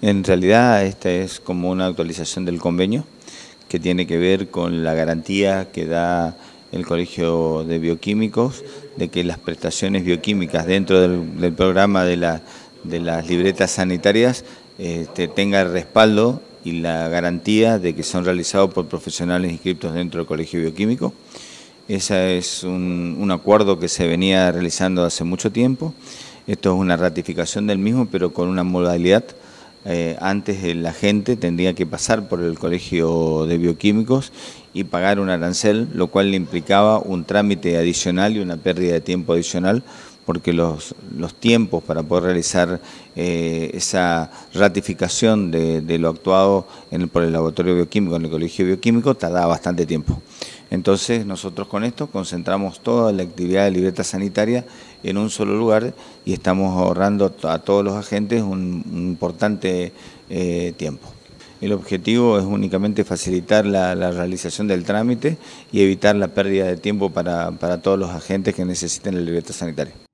En realidad esta es como una actualización del convenio que tiene que ver con la garantía que da el Colegio de Bioquímicos de que las prestaciones bioquímicas dentro del, programa de, las libretas sanitarias este, tenga respaldo y la garantía de que son realizados por profesionales inscritos dentro del Colegio Bioquímico. Ese es un acuerdo que se venía realizando hace mucho tiempo esto es una ratificación del mismo, pero con una modalidad. Eh, antes eh, la gente tendría que pasar por el Colegio de Bioquímicos y pagar un arancel, lo cual le implicaba un trámite adicional y una pérdida de tiempo adicional, porque los, los tiempos para poder realizar eh, esa ratificación de, lo actuado en el, por el laboratorio bioquímico, en el Colegio Bioquímico, tardaba bastante tiempo. Entonces nosotros con esto concentramos toda la actividad de libreta sanitaria en un solo lugar y estamos ahorrando a todos los agentes un, importante eh, tiempo. El objetivo es únicamente facilitar la, realización del trámite y evitar la pérdida de tiempo para, para todos los agentes que necesiten la libreta sanitaria.